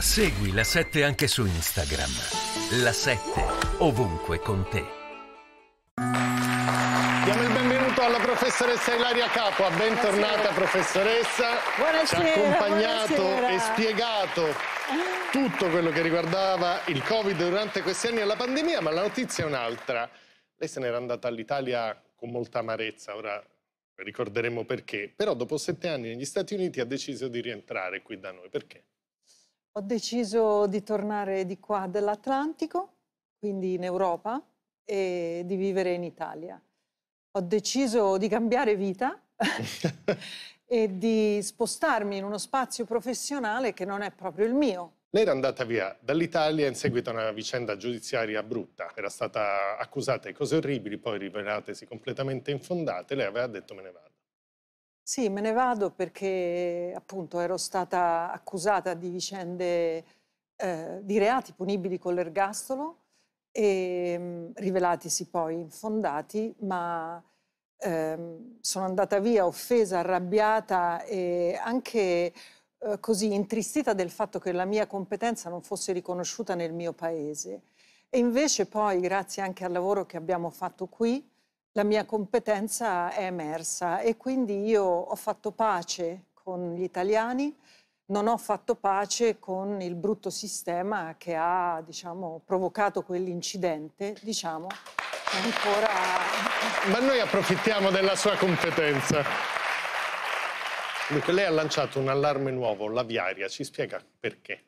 Segui la 7 anche su Instagram. La 7 ovunque con te. Diamo il benvenuto alla professoressa Ilaria Capua, bentornata buonasera. professoressa. Buonasera. Ci ha accompagnato buonasera. e spiegato tutto quello che riguardava il Covid durante questi anni alla pandemia, ma la notizia è un'altra. Lei se n'era andata all'Italia con molta amarezza, ora ricorderemo perché, però dopo sette anni negli Stati Uniti ha deciso di rientrare qui da noi. Perché? Ho deciso di tornare di qua dell'Atlantico, quindi in Europa, e di vivere in Italia. Ho deciso di cambiare vita e di spostarmi in uno spazio professionale che non è proprio il mio. Lei era andata via dall'Italia in seguito a una vicenda giudiziaria brutta. Era stata accusata di cose orribili, poi rivelatesi completamente infondate. Lei aveva detto me ne vado. Sì, me ne vado perché appunto ero stata accusata di vicende, eh, di reati punibili con l'ergastolo, e, mm, rivelatisi poi infondati, ma eh, sono andata via offesa, arrabbiata e anche eh, così intristita del fatto che la mia competenza non fosse riconosciuta nel mio paese. E invece poi, grazie anche al lavoro che abbiamo fatto qui, la mia competenza è emersa e quindi io ho fatto pace con gli italiani, non ho fatto pace con il brutto sistema che ha diciamo, provocato quell'incidente, diciamo, ancora... Ma noi approfittiamo della sua competenza. Dunque, lei ha lanciato un allarme nuovo, la viaria, ci spiega perché?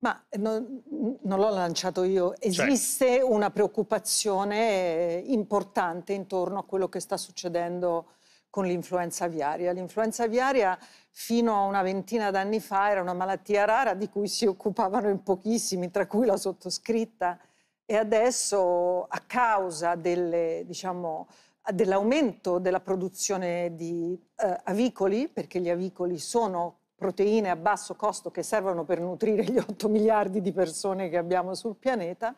Ma non, non l'ho lanciato io, cioè esiste cioè. una preoccupazione eh, importante intorno a quello che sta succedendo con l'influenza aviaria. L'influenza aviaria fino a una ventina d'anni fa era una malattia rara di cui si occupavano in pochissimi, tra cui la sottoscritta e adesso a causa delle, diciamo, dell'aumento della produzione di eh, avicoli, perché gli avicoli sono proteine a basso costo che servono per nutrire gli 8 miliardi di persone che abbiamo sul pianeta,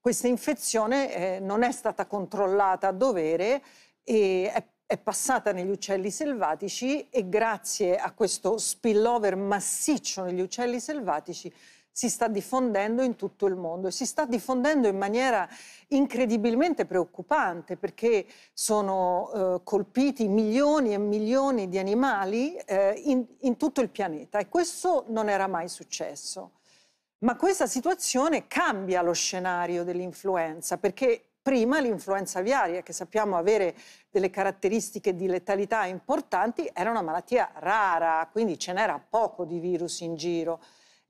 questa infezione eh, non è stata controllata a dovere e è, è passata negli uccelli selvatici e grazie a questo spillover massiccio negli uccelli selvatici si sta diffondendo in tutto il mondo e si sta diffondendo in maniera incredibilmente preoccupante perché sono eh, colpiti milioni e milioni di animali eh, in, in tutto il pianeta e questo non era mai successo. Ma questa situazione cambia lo scenario dell'influenza perché prima l'influenza aviaria, che sappiamo avere delle caratteristiche di letalità importanti, era una malattia rara, quindi ce n'era poco di virus in giro.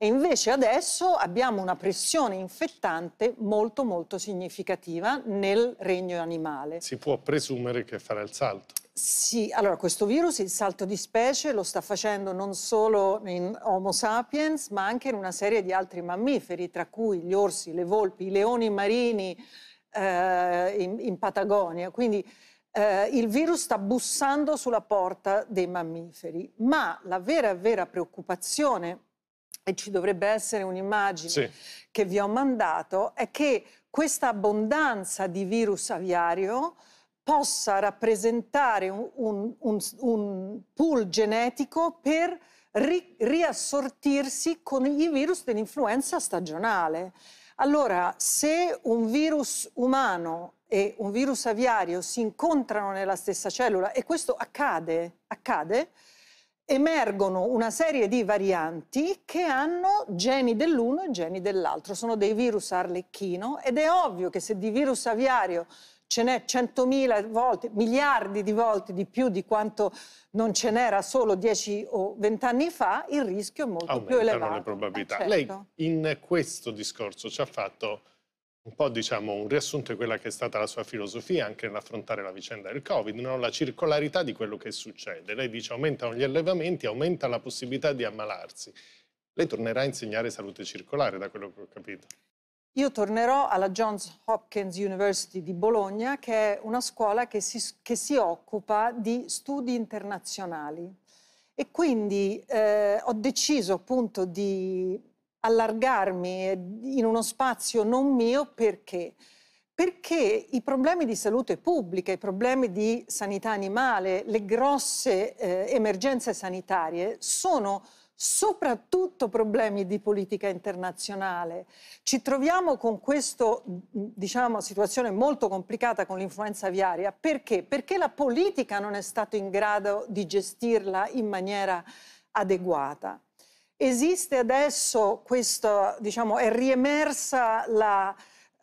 E invece adesso abbiamo una pressione infettante molto molto significativa nel regno animale. Si può presumere che farà il salto. Sì, allora questo virus, il salto di specie, lo sta facendo non solo in Homo sapiens, ma anche in una serie di altri mammiferi, tra cui gli orsi, le volpi, i leoni marini eh, in, in, Patagonia. Quindi eh, il virus sta bussando sulla porta dei mammiferi. Ma la vera, vera preoccupazione e ci dovrebbe essere un'immagine sì. che vi ho mandato, è che questa abbondanza di virus aviario possa rappresentare un, un, un, un pool genetico per ri, riassortirsi con i virus dell'influenza stagionale. Allora, se un virus umano e un virus aviario si incontrano nella stessa cellula, e questo accade, accade emergono una serie di varianti che hanno geni dell'uno e geni dell'altro, sono dei virus arlecchino ed è ovvio che se di virus aviario ce n'è 100.000 volte, miliardi di volte di più di quanto non ce n'era solo 10 o 20 anni fa, il rischio è molto Aumentano più elevato. le probabilità. Eh, certo. Lei in questo discorso ci ha fatto un po' diciamo un riassunto di quella che è stata la sua filosofia anche nell'affrontare la vicenda del Covid, no? la circolarità di quello che succede. Lei dice aumentano gli allevamenti, aumenta la possibilità di ammalarsi. Lei tornerà a insegnare salute circolare, da quello che ho capito. Io tornerò alla Johns Hopkins University di Bologna, che è una scuola che si, che si occupa di studi internazionali. E quindi eh, ho deciso appunto di allargarmi eh, in uno spazio non mio perché? Perché i problemi di salute pubblica, i problemi di sanità animale, le grosse eh, emergenze sanitarie sono soprattutto problemi di politica internazionale. Ci troviamo con questa diciamo, situazione molto complicata con l'influenza aviaria. Perché? Perché la politica non è stata in grado di gestirla in maniera adeguata. Esiste adesso questo, diciamo, è riemersa la,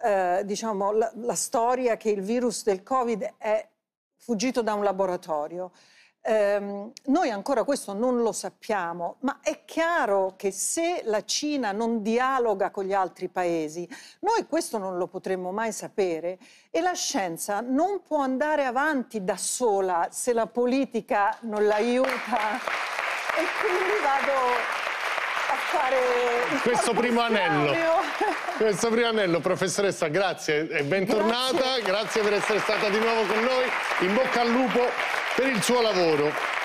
eh, diciamo, la, la, storia che il virus del Covid è fuggito da un laboratorio. Eh, noi ancora questo non lo sappiamo, ma è chiaro che se la Cina non dialoga con gli altri paesi, noi questo non lo potremmo mai sapere e la scienza non può andare avanti da sola se la politica non l'aiuta. E quindi vado a fare questo primo anello. Questo primo anello, professoressa, grazie e bentornata. Grazie. grazie per essere stata di nuovo con noi. In bocca al lupo per il suo lavoro.